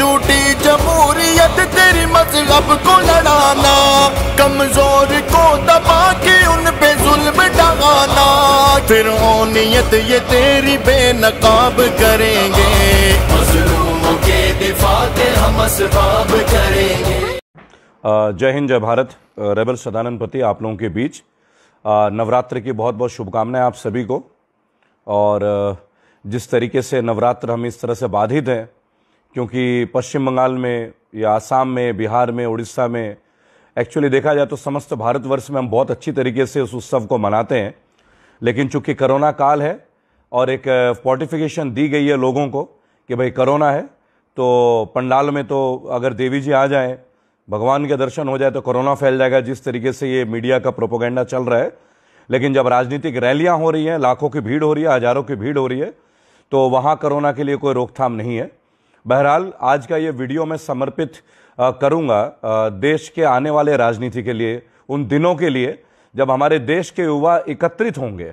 झूठी जमूरियत तेरी मजहब को लड़ाना कमजोर को दबा के उन पे जुल्म डगाना फिर ओनियत ये तेरी बेनकाब करेंगे जय हिंद जय भारत रेबल सदानंद पति आप लोगों के बीच नवरात्र की बहुत बहुत शुभकामनाएं आप सभी को और जिस तरीके से नवरात्र हम इस तरह से बाधित हैं क्योंकि पश्चिम बंगाल में या आसाम में बिहार में उड़ीसा में एक्चुअली देखा जाए तो समस्त भारतवर्ष में हम बहुत अच्छी तरीके से उस उत्सव को मनाते हैं लेकिन चूंकि करोना काल है और एक फोर्टिफिकेशन दी गई है लोगों को कि भाई करोना है तो पंडाल में तो अगर देवी जी आ जाए भगवान के दर्शन हो जाए तो कोरोना फैल जाएगा जिस तरीके से ये मीडिया का प्रोपोगेंडा चल रहा है लेकिन जब राजनीतिक रैलियाँ हो रही हैं लाखों की भीड़ हो रही है हज़ारों की भीड़ हो रही है तो वहाँ कोरोना के लिए कोई रोकथाम नहीं है बहरहाल आज का ये वीडियो मैं समर्पित करूँगा देश के आने वाले राजनीति के लिए उन दिनों के लिए जब हमारे देश के युवा एकत्रित होंगे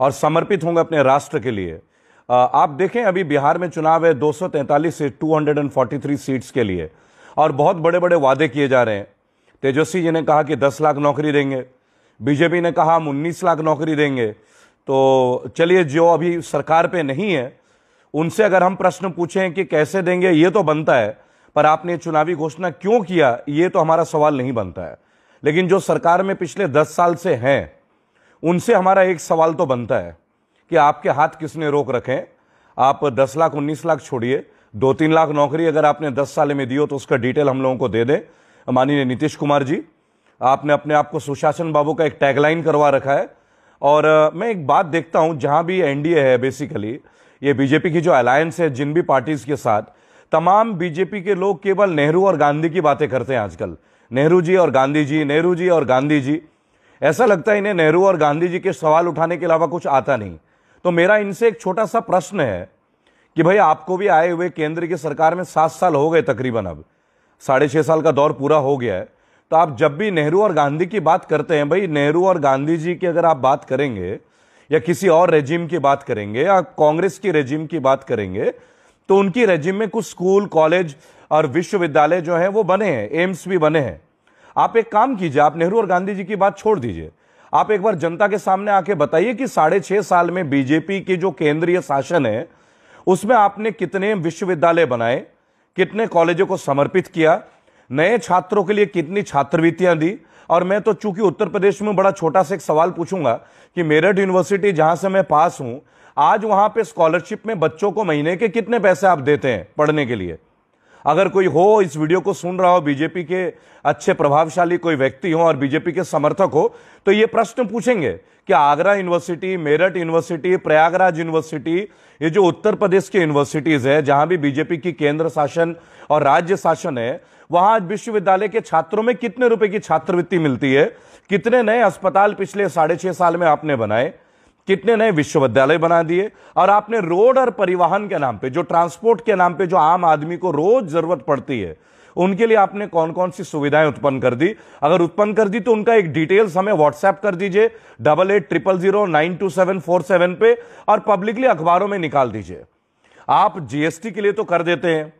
और समर्पित होंगे अपने राष्ट्र के लिए आप देखें अभी बिहार में चुनाव है 243 से 243 सीट्स के लिए और बहुत बड़े बड़े वादे किए जा रहे हैं तेजस्वी जी ने कहा कि 10 लाख नौकरी देंगे बीजेपी ने कहा हम 19 लाख नौकरी देंगे तो चलिए जो अभी सरकार पे नहीं है उनसे अगर हम प्रश्न पूछें कि कैसे देंगे ये तो बनता है पर आपने चुनावी घोषणा क्यों किया ये तो हमारा सवाल नहीं बनता है लेकिन जो सरकार में पिछले दस साल से हैं उनसे हमारा एक सवाल तो बनता है कि आपके हाथ किसने रोक रखें आप दस लाख उन्नीस लाख छोड़िए दो तीन लाख नौकरी अगर आपने दस साल में दी हो तो उसका डिटेल हम लोगों को दे दें माननीय नीतीश कुमार जी आपने अपने आप को सुशासन बाबू का एक टैगलाइन करवा रखा है और मैं एक बात देखता हूं जहां भी एनडीए है बेसिकली ये बीजेपी की जो अलायंस है जिन भी पार्टीज के साथ तमाम बीजेपी के लोग केवल नेहरू और गांधी की बातें करते हैं आजकल नेहरू जी और गांधी जी नेहरू जी और गांधी जी ऐसा लगता है इन्हें नेहरू और गांधी जी के सवाल उठाने के अलावा कुछ आता नहीं तो मेरा इनसे एक छोटा सा प्रश्न है कि भाई आपको भी आए हुए केंद्र की सरकार में सात साल हो गए तकरीबन अब साढ़े छः साल का दौर पूरा हो गया है तो आप जब भी नेहरू और गांधी की बात करते हैं भाई नेहरू और गांधी जी की अगर आप बात करेंगे या किसी और रेजिम की बात करेंगे या कांग्रेस की रेजिम की बात करेंगे तो उनकी रेजिम में कुछ स्कूल कॉलेज और विश्वविद्यालय जो है वो बने हैं एम्स भी बने हैं आप एक काम कीजिए आप नेहरू और गांधी जी की बात छोड़ दीजिए आप एक बार जनता के सामने आके बताइए कि साढ़े छह साल में बीजेपी की जो केंद्रीय शासन है उसमें आपने कितने विश्वविद्यालय बनाए कितने कॉलेजों को समर्पित किया नए छात्रों के लिए कितनी छात्रवृत्तियां दी और मैं तो चूंकि उत्तर प्रदेश में बड़ा छोटा सा एक सवाल पूछूंगा कि मेरठ यूनिवर्सिटी जहां से मैं पास हूं आज वहां पे स्कॉलरशिप में बच्चों को महीने के कितने पैसे आप देते हैं पढ़ने के लिए अगर कोई हो इस वीडियो को सुन रहा हो बीजेपी के अच्छे प्रभावशाली कोई व्यक्ति हो और बीजेपी के समर्थक हो तो ये प्रश्न पूछेंगे कि Agra university Meerut university Prayagraj university ये जो उत्तर प्रदेश की यूनिवर्सिटीज है जहां भी बीजेपी की केंद्र शासन और राज्य शासन है वहां आज विश्वविद्यालय के छात्रों में कितने रुपए की छात्रवृत्ति मिलती है कितने नए अस्पताल पिछले साढ़े छह साल में आपने बनाए कितने नए विश्वविद्यालय बना दिए और आपने रोड और परिवहन के नाम पे जो ट्रांसपोर्ट के नाम पे जो आम आदमी को रोज जरूरत पड़ती है उनके लिए आपने कौन कौन सी सुविधाएं उत्पन्न कर दी अगर उत्पन्न कर दी तो उनका एक डिटेल्स हमें व्हाट्सएप कर दीजिए double eight triple zero nine two seven four seven पे और पब्लिकली अखबारों में निकाल दीजिए आप जीएसटी के लिए तो कर देते हैं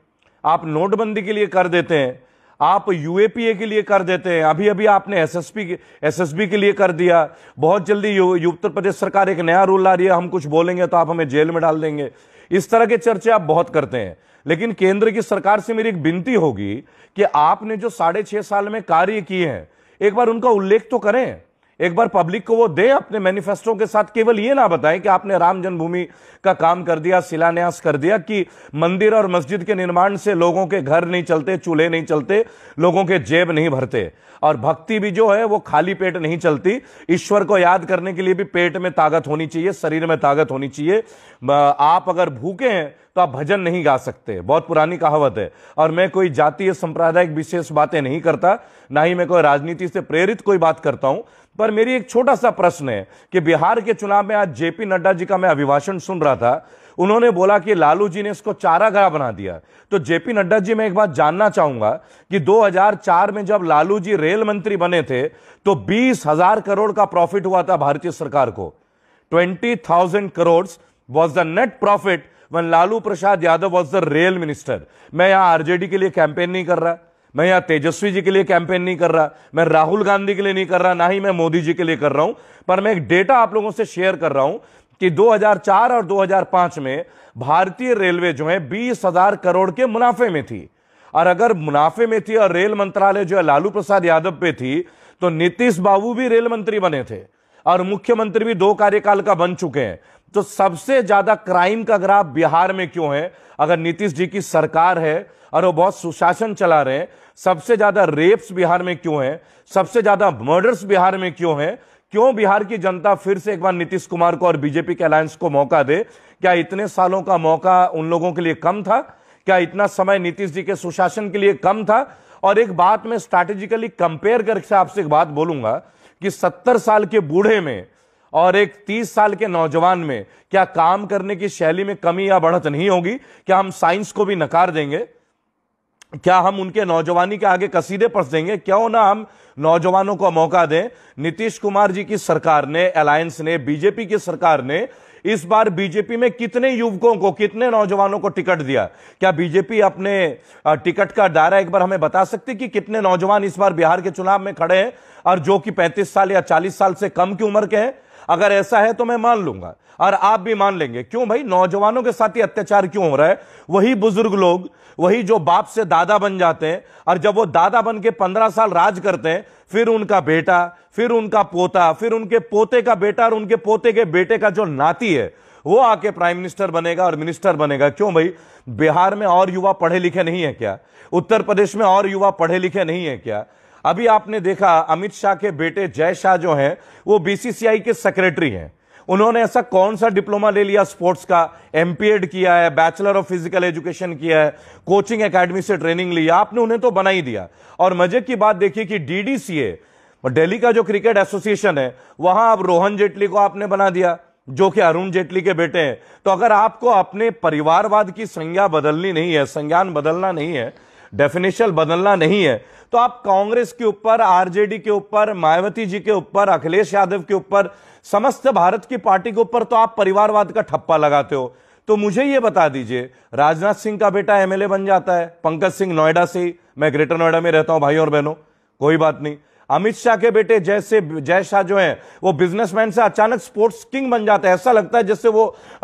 आप नोटबंदी के लिए कर देते हैं आप यूएपीए के लिए कर देते हैं अभी अभी आपने एसएसपी एसएसबी के लिए कर दिया बहुत जल्दी उत्तर प्रदेश सरकार एक नया रूल ला रही है हम कुछ बोलेंगे तो आप हमें जेल में डाल देंगे इस तरह के चर्चे आप बहुत करते हैं लेकिन केंद्र की सरकार से मेरी एक विनती होगी कि आपने जो साढ़े छह साल में कार्य किए हैं एक बार उनका उल्लेख तो करें एक बार पब्लिक को वो दे अपने मैनिफेस्टो के साथ केवल ये ना बताएं कि आपने राम जन्मभूमि का काम कर दिया शिलान्यास कर दिया कि मंदिर और मस्जिद के निर्माण से लोगों के घर नहीं चलते चूल्हे नहीं चलते लोगों के जेब नहीं भरते और भक्ति भी जो है वो खाली पेट नहीं चलती ईश्वर को याद करने के लिए भी पेट में ताकत होनी चाहिए शरीर में ताकत होनी चाहिए आप अगर भूखे हैं तो आप भजन नहीं गा सकते बहुत पुरानी कहावत है और मैं कोई जातीय संप्रदायिक विशेष बातें नहीं करता ना ही मैं कोई राजनीति से प्रेरित कोई बात करता हूं पर मेरी एक छोटा सा प्रश्न है कि बिहार के चुनाव में आज जेपी नड्डा जी का मैं अभिभाषण सुन रहा था उन्होंने बोला कि लालू जी ने इसको चारा चारागाह बना दिया तो जेपी नड्डा जी मैं एक बात जानना चाहूंगा कि 2004 में जब लालू जी रेल मंत्री बने थे तो बीस हजार करोड़ का प्रॉफिट हुआ था भारतीय सरकार को twenty thousand crore was the net profit one Lalu Prasad Yadav was the rail minister मैं यहां आरजेडी के लिए कैंपेन नहीं कर रहा मैं यहां तेजस्वी जी के लिए कैंपेन नहीं कर रहा मैं राहुल गांधी के लिए नहीं कर रहा ना ही मैं मोदी जी के लिए कर रहा हूं पर मैं एक डेटा आप लोगों से शेयर कर रहा हूं कि 2004 और 2005 में भारतीय रेलवे जो है बीस हजार करोड़ के मुनाफे में थी और अगर मुनाफे में थी और रेल मंत्रालय जो है लालू प्रसाद यादव पे थी तो नीतीश बाबू भी रेल मंत्री बने थे और मुख्यमंत्री भी दो कार्यकाल का बन चुके हैं तो सबसे ज्यादा क्राइम का ग्राफ बिहार में क्यों है अगर नीतीश जी की सरकार है और वो बहुत सुशासन चला रहे हैं सबसे ज्यादा रेप्स बिहार में क्यों है सबसे ज्यादा मर्डर्स बिहार में क्यों है क्यों बिहार की जनता फिर से एक बार नीतीश कुमार को और बीजेपी के अलायंस को मौका दे क्या इतने सालों का मौका उन लोगों के लिए कम था क्या इतना समय नीतीश जी के सुशासन के लिए कम था और एक बात मैं स्ट्रैटेजिकली कंपेयर करके आपसे एक बात बोलूंगा कि सत्तर साल के बूढ़े में और एक तीस साल के नौजवान में क्या काम करने की शैली में कमी या बढ़त नहीं होगी क्या हम साइंस को भी नकार देंगे क्या हम उनके नौजवानी के आगे कसीदे पढ़ देंगे क्यों ना हम नौजवानों को मौका दें नीतीश कुमार जी की सरकार ने अलायंस ने बीजेपी की सरकार ने इस बार बीजेपी में कितने युवकों को कितने नौजवानों को टिकट दिया क्या बीजेपी अपने टिकट का दायरा एक बार हमें बता सकती कि कितने नौजवान इस बार बिहार के चुनाव में खड़े हैं और जो कि 35 साल या 40 साल से कम की उम्र के हैं अगर ऐसा है तो मैं मान लूंगा और आप भी मान लेंगे क्यों भाई नौजवानों के साथ ही अत्याचार क्यों हो रहा है वही बुजुर्ग लोग वही जो बाप से दादा बन जाते हैं और जब वो दादा बन के पंद्रह साल राज करते हैं फिर उनका बेटा फिर उनका पोता फिर उनके पोते का बेटा और उनके पोते के बेटे का जो नाती है वो आके प्राइम मिनिस्टर बनेगा और मिनिस्टर बनेगा क्यों भाई बिहार में और युवा पढ़े लिखे नहीं है क्या उत्तर प्रदेश में और युवा पढ़े लिखे नहीं है क्या अभी आपने देखा अमित शाह के बेटे जय शाह जो हैं वो बीसीसीआई के सेक्रेटरी हैं उन्होंने ऐसा कौन सा डिप्लोमा ले लिया स्पोर्ट्स का एम किया है बैचलर ऑफ फिजिकल एजुकेशन किया है कोचिंग एकेडमी से ट्रेनिंग ली आपने उन्हें तो बना ही दिया और मजे की बात देखिए कि डीडीसीए दिल्ली का जो क्रिकेट एसोसिएशन है वहां अब रोहन जेटली को आपने बना दिया जो कि अरुण जेटली के बेटे हैं तो अगर आपको अपने परिवारवाद की संज्ञा बदलनी नहीं है संज्ञान बदलना नहीं है डेफिनेशन बदलना नहीं है तो आप कांग्रेस के ऊपर आरजेडी के ऊपर मायावती जी के ऊपर अखिलेश यादव के ऊपर समस्त भारत की पार्टी के ऊपर तो आप परिवारवाद का ठप्पा लगाते हो तो मुझे यह बता दीजिए राजनाथ सिंह का बेटा एमएलए बन जाता है पंकज सिंह नोएडा से ही मैं ग्रेटर नोएडा में रहता हूं भाई और बहनों कोई बात नहीं अमित शाह के बेटे जैसे जय शाह जो है वो बिजनेसमैन से अचानक स्पोर्ट्स किंग बन जाते हैं ऐसा लगता है जैसे वो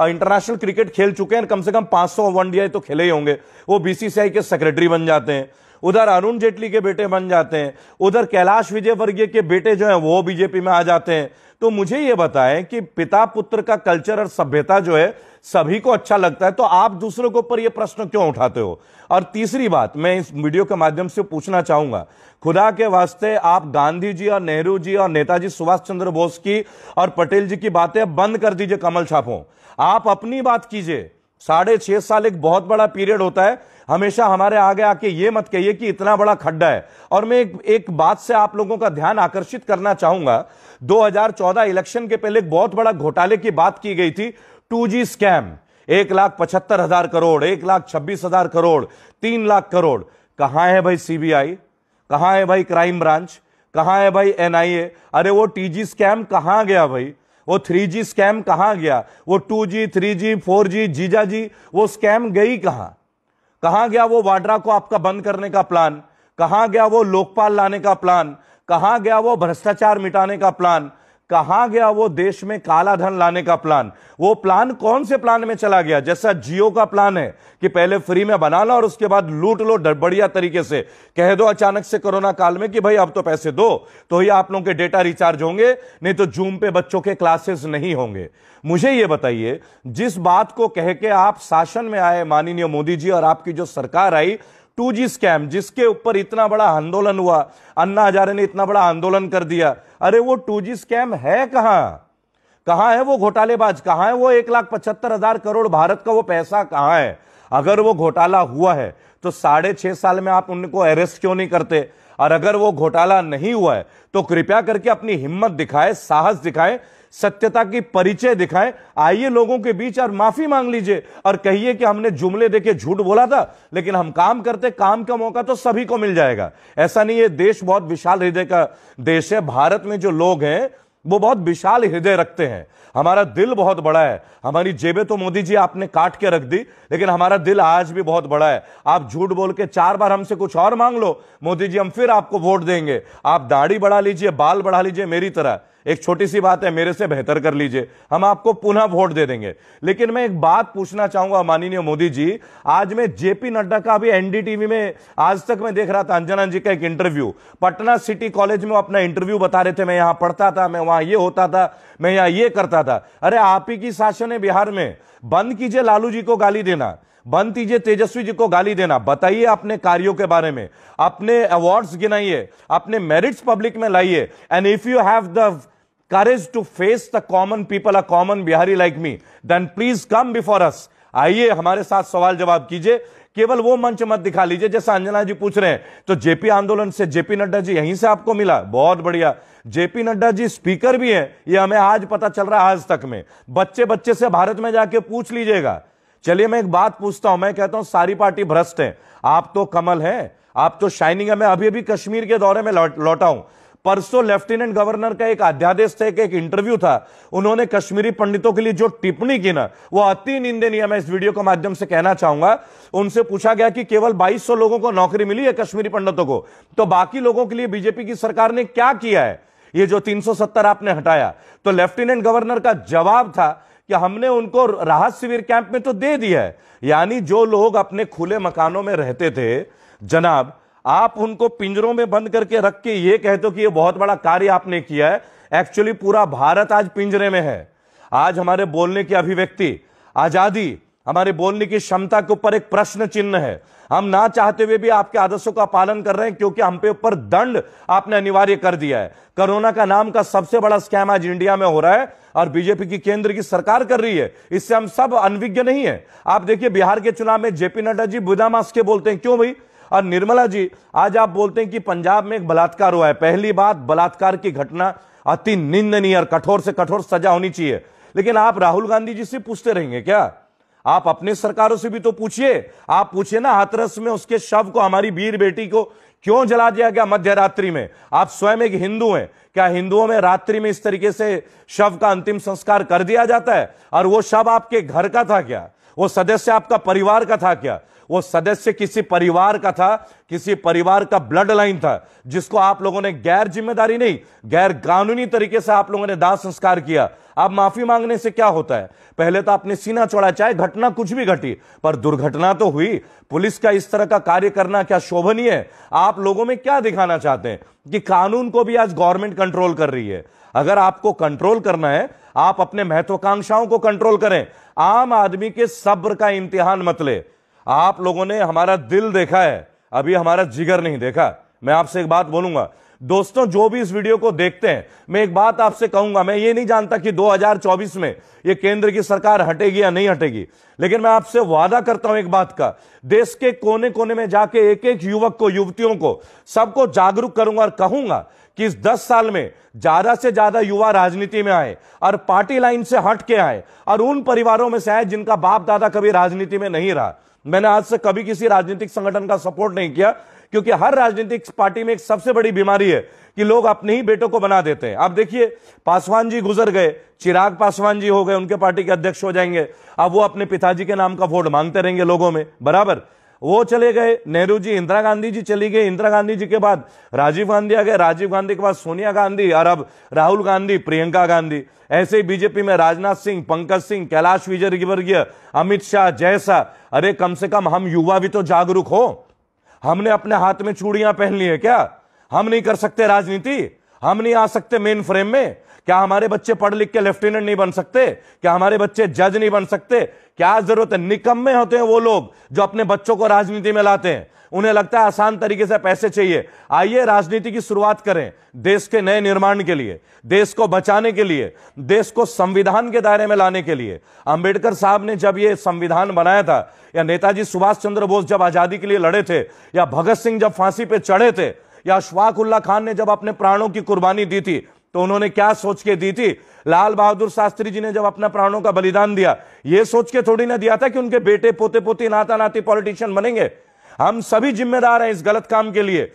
इंटरनेशनल क्रिकेट खेल चुके हैं कम से कम 500 सौ वन डी तो खेले ही होंगे वो बीसीसीआई के सेक्रेटरी बन जाते हैं उधर अरुण जेटली के बेटे बन जाते हैं उधर कैलाश विजयवर्गीय के बेटे जो है वो बीजेपी में आ जाते हैं तो मुझे ये बताएं कि पिता पुत्र का कल्चर और सभ्यता जो है सभी को अच्छा लगता है तो आप दूसरों के ऊपर ये प्रश्न क्यों उठाते हो और तीसरी बात मैं इस वीडियो के माध्यम से पूछना चाहूंगा खुदा के वास्ते आप गांधी जी और नेहरू जी और नेताजी सुभाष चंद्र बोस की और पटेल जी की बातें बंद कर दीजिए कमल छापों आप अपनी बात कीजिए साढ़े छह साल एक बहुत बड़ा पीरियड होता है हमेशा हमारे आगे आके ये मत कहिए कि इतना बड़ा खड्डा है और मैं एक, एक बात से आप लोगों का ध्यान आकर्षित करना चाहूंगा 2014 इलेक्शन के पहले एक बहुत बड़ा घोटाले की बात की गई थी टू जी स्कैम एक लाख पचहत्तर हजार करोड़ एक लाख छब्बीस हजार करोड़ तीन लाख करोड़ कहां है भाई सीबीआई कहां है भाई क्राइम ब्रांच कहां है भाई एनआईए अरे वो टीजी स्कैम कहां गया भाई वो थ्री जी स्कैम कहां गया वो two G three G four G जीजा जी वो स्कैम गई कहां कहां गया वो वाड्रा को आपका बंद करने का प्लान कहां गया वो लोकपाल लाने का प्लान कहां गया वो भ्रष्टाचार मिटाने का प्लान कहा गया वो देश में काला धन लाने का प्लान वो प्लान कौन से प्लान में चला गया जैसा जियो का प्लान है कि पहले फ्री में बना लो और उसके बाद लूट लो बढ़िया तरीके से कह दो अचानक से कोरोना काल में कि भाई अब तो पैसे दो तो ही आप लोगों के डेटा रिचार्ज होंगे नहीं तो जूम पे बच्चों के क्लासेस नहीं होंगे मुझे ये बताइए जिस बात को कह के आप शासन में आए माननीय मोदी जी और आपकी जो सरकार आई टू स्कैम जिसके ऊपर इतना बड़ा आंदोलन हुआ अन्ना हजारे ने इतना बड़ा आंदोलन कर दिया अरे वो टू स्कैम है कहां कहां है वो घोटालेबाज कहां है वो एक लाख पचहत्तर हजार करोड़ भारत का वो पैसा कहां है अगर वो घोटाला हुआ है तो साढ़े छह साल में आप उनको अरेस्ट क्यों नहीं करते और अगर वो घोटाला नहीं हुआ है तो कृपया करके अपनी हिम्मत दिखाए साहस दिखाए सत्यता की परिचय दिखाएं आइए लोगों के बीच और माफी मांग लीजिए और कहिए कि हमने जुमले देके झूठ बोला था लेकिन हम काम करते काम का मौका तो सभी को मिल जाएगा ऐसा नहीं है देश बहुत विशाल हृदय का देश है भारत में जो लोग हैं वो बहुत विशाल हृदय रखते हैं हमारा दिल बहुत बड़ा है हमारी जेबें तो मोदी जी आपने काट के रख दी लेकिन हमारा दिल आज भी बहुत बड़ा है आप झूठ बोल के चार बार हमसे कुछ और मांग लो मोदी जी हम फिर आपको वोट देंगे आप दाढ़ी बढ़ा लीजिए बाल बढ़ा लीजिए मेरी तरह एक छोटी सी बात है मेरे से बेहतर कर लीजिए हम आपको पुनः वोट दे देंगे लेकिन मैं एक बात पूछना चाहूंगा माननीय मोदी जी आज मैं जेपी नड्डा का अभी एनडीटीवी में आज तक मैं देख रहा था अंजना जी का एक इंटरव्यू पटना सिटी कॉलेज में अपना इंटरव्यू बता रहे थे मैं यहां पढ़ता था मैं वहां ये होता था मैं यहां ये करता था अरे आप ही की शासन है बिहार में बंद कीजिए लालू जी को गाली देना बंद कीजिए तेजस्वी जी को गाली देना बताइए अपने कार्यों के बारे में अपने अवार्ड्स गिनाइए अपने मेरिट्स पब्लिक में लाइए and if you have the courage to face the common people a common Bihari like me then please come before us आइए हमारे साथ सवाल जवाब कीजिए केवल वो मंच मत दिखा लीजिए जैसे अंजना जी पूछ रहे हैं तो जेपी आंदोलन से जेपी नड्डा जी यहीं से आपको मिला बहुत बढ़िया जेपी नड्डा जी स्पीकर भी हैं ये हमें आज पता चल रहा है आज तक में बच्चे बच्चे से भारत में जाके पूछ लीजिएगा चलिए मैं एक बात पूछता हूं मैं कहता हूं सारी पार्टी भ्रष्ट है आप तो कमल है आप तो शाइनिंग है मैं अभी अभी कश्मीर के दौरे में लौटा हूं परसों लेफ्टिनेंट गवर्नर का एक अध्यादेश था एक इंटरव्यू था उन्होंने कश्मीरी पंडितों के लिए जो टिप्पणी की ना वो अति निंदनीय मैं इस वीडियो के माध्यम से कहना चाहूंगा उनसे पूछा गया कि केवल 2200 लोगों को नौकरी मिली है कश्मीरी पंडितों को तो बाकी लोगों के लिए बीजेपी की सरकार ने क्या किया है ये जो तीन आपने हटाया तो लेफ्टिनेंट गवर्नर का जवाब था कि हमने उनको राहत शिविर कैंप में तो दे दिया है यानी जो लोग अपने खुले मकानों में रहते थे जनाब आप उनको पिंजरों में बंद करके रख के ये कहते हो कि ये बहुत बड़ा कार्य आपने किया है एक्चुअली पूरा भारत आज पिंजरे में है आज हमारे बोलने की अभिव्यक्ति आजादी हमारे बोलने की क्षमता के ऊपर एक प्रश्न चिन्ह है हम ना चाहते हुए भी आपके आदर्शों का पालन कर रहे हैं क्योंकि हम पे ऊपर दंड आपने अनिवार्य कर दिया है कोरोना का नाम का सबसे बड़ा स्कैम आज इंडिया में हो रहा है और बीजेपी की केंद्र की सरकार कर रही है इससे हम सब अनविज्ञ नहीं है आप देखिए बिहार के चुनाव में जेपी नड्डा जी बुदा मास्क के बोलते हैं क्यों भाई और निर्मला जी आज आप बोलते हैं कि पंजाब में एक बलात्कार हुआ है पहली बात बलात्कार की घटना अति निंदनीय और कठोर से कठोर सजा होनी चाहिए लेकिन आप राहुल गांधी जी से पूछते रहेंगे क्या आप अपने सरकारों से भी तो पूछिए आप पूछिए ना हाथरस में उसके शव को हमारी वीर बेटी को क्यों जला दिया गया मध्य रात्रि में आप स्वयं एक हिंदू हैं क्या हिंदुओं में रात्रि में इस तरीके से शव का अंतिम संस्कार कर दिया जाता है और वो शव आपके घर का था क्या वो सदस्य आपका परिवार का था क्या वो सदस्य किसी परिवार का था किसी परिवार का ब्लड लाइन था जिसको आप लोगों ने गैर जिम्मेदारी नहीं गैर कानूनी तरीके से आप लोगों ने दाह संस्कार किया आप माफी मांगने से क्या होता है पहले तो आपने सीना चौड़ा चाहे घटना कुछ भी घटी पर दुर्घटना तो हुई पुलिस का इस तरह का कार्य करना क्या शोभनीय है आप लोगों में क्या दिखाना चाहते हैं कि कानून को भी आज गवर्नमेंट कंट्रोल कर रही है अगर आपको कंट्रोल करना है आप अपने महत्वाकांक्षाओं को कंट्रोल करें आम आदमी के सब्र का इम्तिहान मत ले आप लोगों ने हमारा दिल देखा है अभी हमारा जिगर नहीं देखा मैं आपसे एक बात बोलूंगा दोस्तों जो भी इस वीडियो को देखते हैं मैं एक बात आपसे कहूंगा मैं ये नहीं जानता कि 2024 में ये केंद्र की सरकार हटेगी या नहीं हटेगी लेकिन मैं आपसे वादा करता हूं एक बात का देश के कोने कोने में जाके एक एक युवक को युवतियों को सबको जागरूक करूंगा और कहूंगा कि इस दस साल में ज्यादा से ज्यादा युवा राजनीति में आए और पार्टी लाइन से हट के आए और उन परिवारों में से आए जिनका बाप दादा कभी राजनीति में नहीं रहा मैंने आज से कभी किसी राजनीतिक संगठन का सपोर्ट नहीं किया क्योंकि हर राजनीतिक पार्टी में एक सबसे बड़ी बीमारी है कि लोग अपने ही बेटों को बना देते हैं आप देखिए पासवान जी गुजर गए चिराग पासवान जी हो गए उनके पार्टी के अध्यक्ष हो जाएंगे अब वो अपने पिताजी के नाम का वोट मांगते रहेंगे लोगों में बराबर वो चले गए नेहरू जी इंदिरा गांधी जी चली गई इंदिरा गांधी जी के बाद राजीव गांधी आ गए राजीव गांधी के बाद सोनिया गांधी और अब राहुल गांधी प्रियंका गांधी ऐसे ही बीजेपी में राजनाथ सिंह पंकज सिंह कैलाश विजयवर्गीय अमित शाह जैसा अरे कम से कम हम युवा भी तो जागरूक हो हमने अपने हाथ में चूड़ियां पहन ली है क्या हम नहीं कर सकते राजनीति हम नहीं आ सकते मेन फ्रेम में क्या हमारे बच्चे पढ़ लिख के लेफ्टिनेंट नहीं बन सकते क्या हमारे बच्चे जज नहीं बन सकते क्या जरूरत है निकम्मे होते हैं वो लोग जो अपने बच्चों को राजनीति में लाते हैं उन्हें लगता है आसान तरीके से पैसे चाहिए आइए राजनीति की शुरुआत करें देश के नए निर्माण के लिए देश को बचाने के लिए देश को संविधान के दायरे में लाने के लिए अंबेडकर साहब ने जब ये संविधान बनाया था या नेताजी सुभाष चंद्र बोस जब आजादी के लिए लड़े थे या भगत सिंह जब फांसी पे चढ़े थे या अशफाक उल्ला खान ने जब अपने प्राणों की कुर्बानी दी थी तो उन्होंने क्या सोच के दी थी लाल बहादुर शास्त्री जी ने जब अपना प्राणों का बलिदान दिया यह सोच के थोड़ी ना दिया था कि उनके बेटे पोते पोती नाता नाती पॉलिटिशियन बनेंगे हम सभी जिम्मेदार हैं इस गलत काम के लिए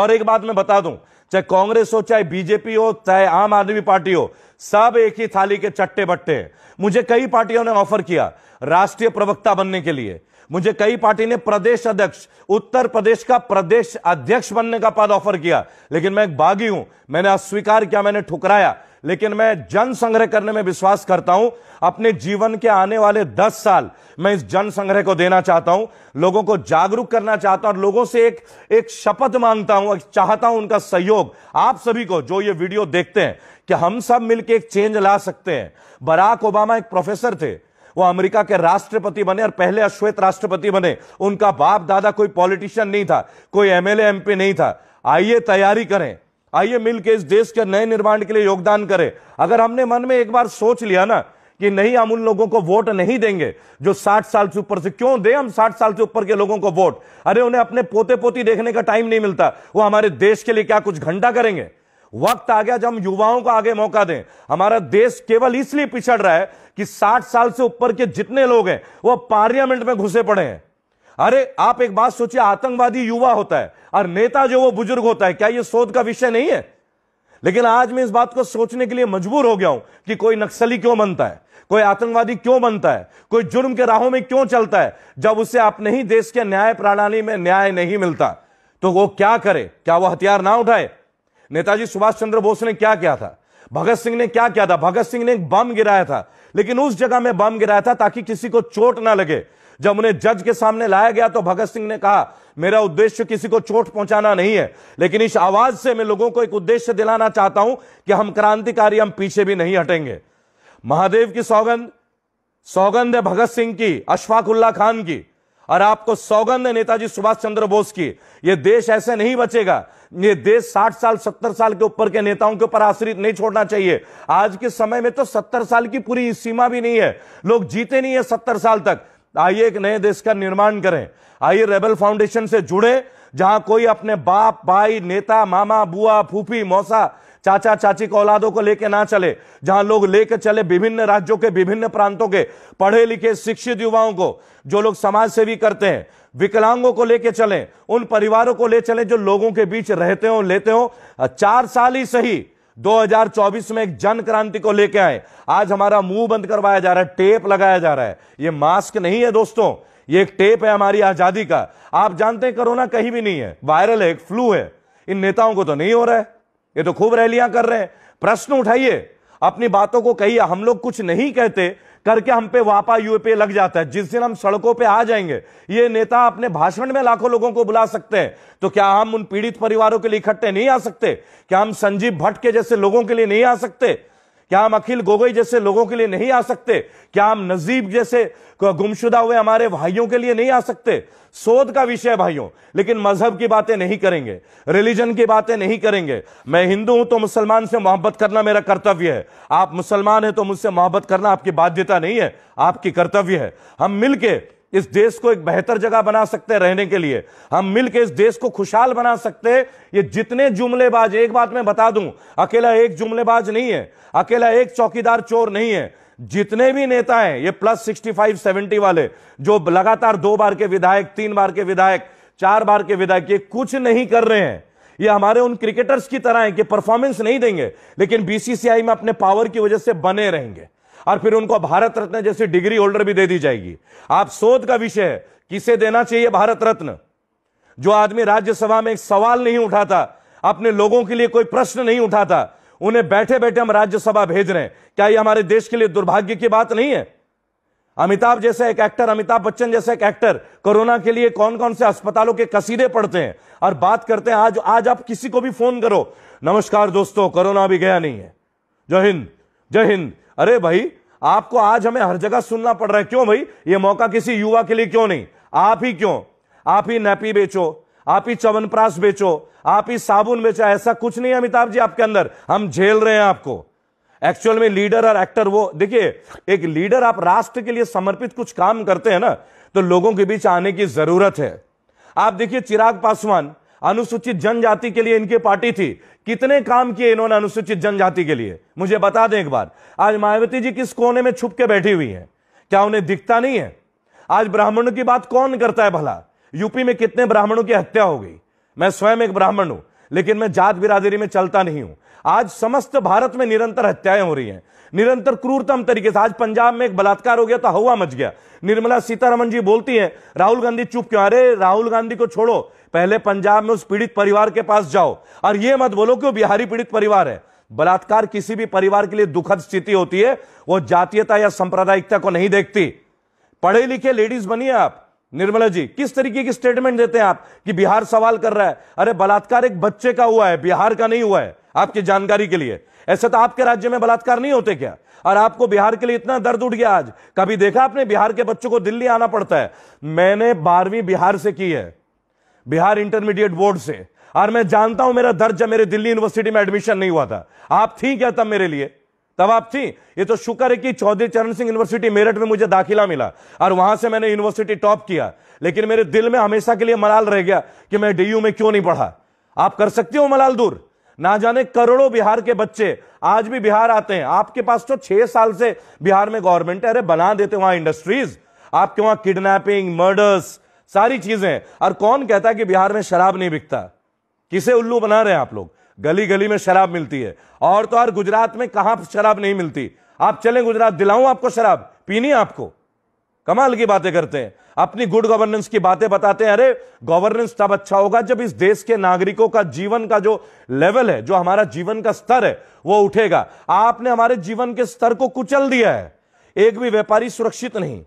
और एक बात मैं बता दूं चाहे कांग्रेस हो चाहे बीजेपी हो चाहे आम आदमी पार्टी हो सब एक ही थाली के चट्टे बट्टे हैं मुझे कई पार्टियों ने ऑफर किया राष्ट्रीय प्रवक्ता बनने के लिए मुझे कई पार्टी ने प्रदेश अध्यक्ष उत्तर प्रदेश का प्रदेश अध्यक्ष बनने का पद ऑफर किया लेकिन मैं एक बागी हूं मैंने अस्वीकार किया मैंने ठुकराया लेकिन मैं जन संग्रह करने में विश्वास करता हूं अपने जीवन के आने वाले दस साल मैं इस जन संग्रह को देना चाहता हूं लोगों को जागरूक करना चाहता हूं और लोगों से एक एक शपथ मांगता हूं चाहता हूं उनका सहयोग आप सभी को जो ये वीडियो देखते हैं कि हम सब मिलकर एक चेंज ला सकते हैं बराक ओबामा एक प्रोफेसर थे वो अमेरिका के राष्ट्रपति बने और पहले अश्वेत राष्ट्रपति बने उनका बाप दादा कोई पॉलिटिशियन नहीं था कोई एमएलए एमपी नहीं था आइए तैयारी करें आइए मिलकर इस देश के नए निर्माण के लिए योगदान करें अगर हमने मन में एक बार सोच लिया ना कि नहीं हम उन लोगों को वोट नहीं देंगे जो 60 साल से ऊपर से क्यों दे हम 60 साल से ऊपर के लोगों को वोट अरे उन्हें अपने पोते पोती देखने का टाइम नहीं मिलता वो हमारे देश के लिए क्या कुछ घंटा करेंगे वक्त आ गया जब हम युवाओं को आगे मौका दें हमारा देश केवल इसलिए पिछड़ रहा है कि 60 साल से ऊपर के जितने लोग हैं वो पार्लियामेंट में घुसे पड़े हैं अरे आप एक बात सोचिए आतंकवादी युवा होता है और नेता जो वो बुजुर्ग होता है क्या ये शोध का विषय नहीं है लेकिन आज मैं इस बात को सोचने के लिए मजबूर हो गया हूं कि कोई नक्सली क्यों बनता है कोई आतंकवादी क्यों बनता है कोई जुर्म के राहों में क्यों चलता है जब उसे अपने ही देश के न्याय प्रणाली में न्याय नहीं मिलता तो वो क्या करे क्या वो हथियार ना उठाए नेताजी सुभाष चंद्र बोस ने क्या किया था भगत सिंह ने क्या किया था भगत सिंह ने एक बम गिराया था लेकिन उस जगह में बम गिराया था ताकि किसी को चोट ना लगे जब उन्हें जज के सामने लाया गया तो भगत सिंह ने कहा मेरा उद्देश्य किसी को चोट पहुंचाना नहीं है लेकिन इस आवाज से मैं लोगों को एक उद्देश्य दिलाना चाहता हूं कि हम क्रांतिकारी हम पीछे भी नहीं हटेंगे महादेव की सौगंध सौगंध है भगत सिंह की अशफाक उल्ला खान की और आपको सौगंध नेताजी सुभाष चंद्र बोस की ये देश ऐसे नहीं बचेगा ये देश 60 साल 70 साल के ऊपर के नेताओं के ऊपर आश्रित नहीं छोड़ना चाहिए आज के समय में तो 70 साल की पूरी सीमा भी नहीं है लोग जीते नहीं है 70 साल तक आइए एक नए देश का निर्माण करें आइए रेबल फाउंडेशन से जुड़े जहां कोई अपने बाप भाई नेता मामा बुआ फूफी मौसा चाचा चाची को औलादों को लेकर ना चले जहां लोग लेकर चले विभिन्न राज्यों के विभिन्न प्रांतों के पढ़े लिखे शिक्षित युवाओं को जो लोग समाज सेवी करते हैं विकलांगों को लेके चले उन परिवारों को ले चले जो लोगों के बीच रहते हो लेते हो चार साल ही सही 2024 में एक जन क्रांति को लेके आए आज हमारा मुंह बंद करवाया जा रहा है टेप लगाया जा रहा है ये मास्क नहीं है दोस्तों ये एक टेप है हमारी आजादी का आप जानते हैं कोरोना कहीं भी नहीं है वायरल है एक फ्लू है इन नेताओं को तो नहीं हो रहा है ये तो खूब रैलियां कर रहे हैं प्रश्न उठाइए अपनी बातों को कहिए हम लोग कुछ नहीं कहते करके हम पे वापा यूपे लग जाता है जिस दिन हम सड़कों पे आ जाएंगे ये नेता अपने भाषण में लाखों लोगों को बुला सकते हैं तो क्या हम उन पीड़ित परिवारों के लिए इकट्ठे नहीं आ सकते क्या हम संजीव भट्ट के जैसे लोगों के लिए नहीं आ सकते क्या हम अखिल गोगोई जैसे लोगों के लिए नहीं आ सकते क्या हम नजीब जैसे गुमशुदा हुए हमारे भाइयों के लिए नहीं आ सकते शोध का विषय भाइयों लेकिन मजहब की बातें नहीं करेंगे रिलीजन की बातें नहीं करेंगे मैं हिंदू हूं तो मुसलमान से मोहब्बत करना मेरा कर्तव्य है आप मुसलमान हैं तो मुझसे मोहब्बत करना आपकी बाध्यता नहीं है आपकी कर्तव्य है हम मिलकर इस देश को एक बेहतर जगह बना सकते हैं रहने के लिए हम मिलकर इस देश को खुशहाल बना सकते हैं ये जितने जुमलेबाज एक बात मैं बता दूं अकेला एक जुमलेबाज नहीं है अकेला एक चौकीदार चोर नहीं है जितने भी नेता हैं ये प्लस 65 70 वाले जो लगातार दो बार के विधायक तीन बार के विधायक चार बार के विधायक ये कुछ नहीं कर रहे हैं ये हमारे उन क्रिकेटर्स की तरह है कि परफॉर्मेंस नहीं देंगे लेकिन बीसीसीआई में अपने पावर की वजह से बने रहेंगे और फिर उनको भारत रत्न जैसी डिग्री होल्डर भी दे दी जाएगी आप शोध का विषय है किसे देना चाहिए भारत रत्न जो आदमी राज्यसभा में एक सवाल नहीं उठाता अपने लोगों के लिए कोई प्रश्न नहीं उठाता उन्हें बैठे बैठे हम राज्यसभा भेज रहे हैं क्या यह हमारे देश के लिए दुर्भाग्य की बात नहीं है अमिताभ जैसा एक एक्टर अमिताभ बच्चन जैसे एक एक्टर कोरोना के लिए कौन कौन से अस्पतालों के कसीदे पढ़ते हैं और बात करते हैं आज आज आप किसी को भी फोन करो नमस्कार दोस्तों कोरोना भी गया नहीं है जय हिंद जय हिंद अरे भाई आपको आज हमें हर जगह सुनना पड़ रहा है क्यों भाई ये मौका किसी युवा के लिए क्यों नहीं आप ही क्यों आप ही नैपी बेचो आप ही चवनप्रास बेचो आप ही साबुन बेचो ऐसा कुछ नहीं है अमिताभ जी आपके अंदर हम झेल रहे हैं आपको एक्चुअल में लीडर और एक्टर वो देखिए एक लीडर आप राष्ट्र के लिए समर्पित कुछ काम करते हैं ना तो लोगों के बीच आने की जरूरत है आप देखिए चिराग पासवान अनुसूचित जनजाति के लिए इनकी पार्टी थी कितने काम किए इन्होंने अनुसूचित जनजाति के लिए मुझे बता दें एक बार आज मायावती जी किस कोने में छुप के बैठी हुई हैं क्या उन्हें दिखता नहीं है आज ब्राह्मणों की बात कौन करता है भला यूपी में कितने ब्राह्मणों की हत्या हो गई मैं स्वयं एक ब्राह्मण हूं लेकिन मैं जात बिरादरी में चलता नहीं हूं आज समस्त भारत में निरंतर हत्याएं हो रही हैं निरंतर क्रूरतम तरीके से आज पंजाब में एक बलात्कार हो गया तो हवा मच गया निर्मला सीतारमन जी बोलती हैं राहुल गांधी चुप क्यों अरे राहुल गांधी को छोड़ो पहले पंजाब में उस पीड़ित परिवार के पास जाओ और यह मत बोलो कि वो बिहारी पीड़ित परिवार है बलात्कार किसी भी परिवार के लिए दुखद स्थिति होती है वो जातीयता या सांप्रदायिकता को नहीं देखती पढ़े लिखे लेडीज बनिए आप निर्मला जी किस तरीके की स्टेटमेंट देते हैं आप कि बिहार सवाल कर रहा है अरे बलात्कार एक बच्चे का हुआ है बिहार का नहीं हुआ है आपकी जानकारी के लिए ऐसे तो आपके राज्य में बलात्कार नहीं होते क्या और आपको बिहार के लिए इतना दर्द उठ गया आज कभी देखा आपने बिहार के बच्चों को दिल्ली आना पड़ता है मैंने बारहवीं बिहार से की है बिहार इंटरमीडिएट बोर्ड से और मैं जानता हूं मेरा दर्ज मेरे दिल्ली यूनिवर्सिटी में एडमिशन नहीं हुआ था आप थी क्या तब मेरे लिए तब आप थी ये तो शुक्र है कि चौधरी चरण सिंह यूनिवर्सिटी मेरठ में मुझे दाखिला मिला और वहां से मैंने यूनिवर्सिटी टॉप किया लेकिन मेरे दिल में हमेशा के लिए मलाल रह गया कि मैं डीयू में क्यों नहीं पढ़ा आप कर सकती हो मलाल दूर ना जाने करोड़ों बिहार के बच्चे आज भी बिहार आते हैं आपके पास तो छह साल से बिहार में गवर्नमेंट है अरे बना देते वहां इंडस्ट्रीज आपके वहां किडनैपिंग मर्डर्स सारी चीजें और कौन कहता है कि बिहार में शराब नहीं बिकता किसे उल्लू बना रहे हैं आप लोग गली गली में शराब मिलती है और तो और गुजरात में कहां शराब नहीं मिलती आप चले गुजरात दिलाऊं आपको शराब पीनी आपको कमाल की बातें करते हैं अपनी गुड गवर्नेंस की बातें बताते हैं अरे गवर्नेंस तब अच्छा होगा जब इस देश के नागरिकों का जीवन का जो लेवल है जो हमारा जीवन का स्तर है वो उठेगा आपने हमारे जीवन के स्तर को कुचल दिया है एक भी व्यापारी सुरक्षित नहीं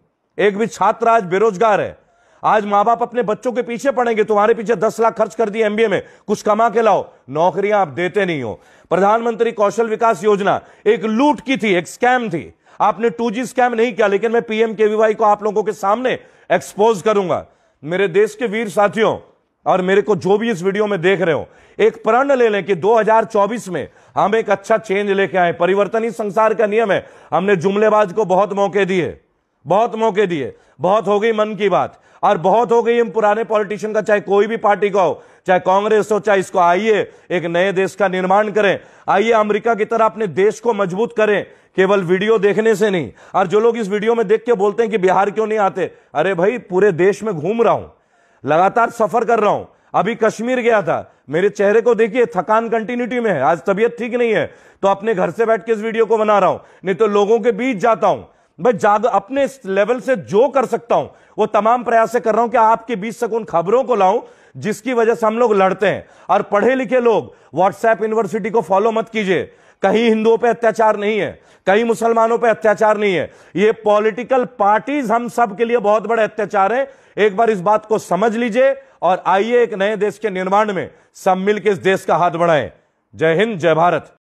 एक भी छात्र आज बेरोजगार है आज मां बाप अपने बच्चों के पीछे पड़ेंगे तुम्हारे पीछे दस लाख खर्च कर दिए एमबीए में कुछ कमा के लाओ नौकरियां आप देते नहीं हो प्रधानमंत्री कौशल विकास योजना एक लूट की थी एक स्कैम थी आपने टू स्कैम नहीं किया लेकिन मैं पीएम के को आप लोगों के सामने एक्सपोज करूंगा मेरे देश के वीर साथियों और मेरे को जो भी इस वीडियो में देख रहे हो एक प्रण ले लें कि 2024 में हम एक अच्छा चेंज लेके आए परिवर्तन ही संसार का नियम है हमने जुमलेबाज को बहुत मौके दिए बहुत मौके दिए बहुत हो गई मन की बात और बहुत हो गई हम पुराने पॉलिटिशियन का चाहे कोई भी पार्टी का हो चाहे कांग्रेस हो चाहे इसको आइए एक नए देश का निर्माण करें आइए अमेरिका की तरह अपने देश को मजबूत करें केवल वीडियो देखने से नहीं और जो लोग इस वीडियो में देख के बोलते हैं कि बिहार क्यों नहीं आते अरे भाई पूरे देश में घूम रहा हूं लगातार सफर कर रहा हूं अभी कश्मीर गया था मेरे चेहरे को देखिए थकान कंटिन्यूटी में है आज तबीयत ठीक नहीं है तो अपने घर से बैठ के इस वीडियो को बना रहा हूं नहीं तो लोगों के बीच जाता हूं मैं ज्यादा अपने लेवल से जो कर सकता हूं वो तमाम प्रयास कर रहा हूं कि आपके बीच से उन खबरों को लाऊं जिसकी वजह से हम लोग लड़ते हैं और पढ़े लिखे लोग व्हाट्सएप यूनिवर्सिटी को फॉलो मत कीजिए कहीं हिंदुओं पे अत्याचार नहीं है कहीं मुसलमानों पे अत्याचार नहीं है ये पॉलिटिकल पार्टीज हम सब के लिए बहुत बड़े अत्याचार है एक बार इस बात को समझ लीजिए और आइए एक नए देश के निर्माण में सब मिलकर इस देश का हाथ बढ़ाएं जय हिंद जय भारत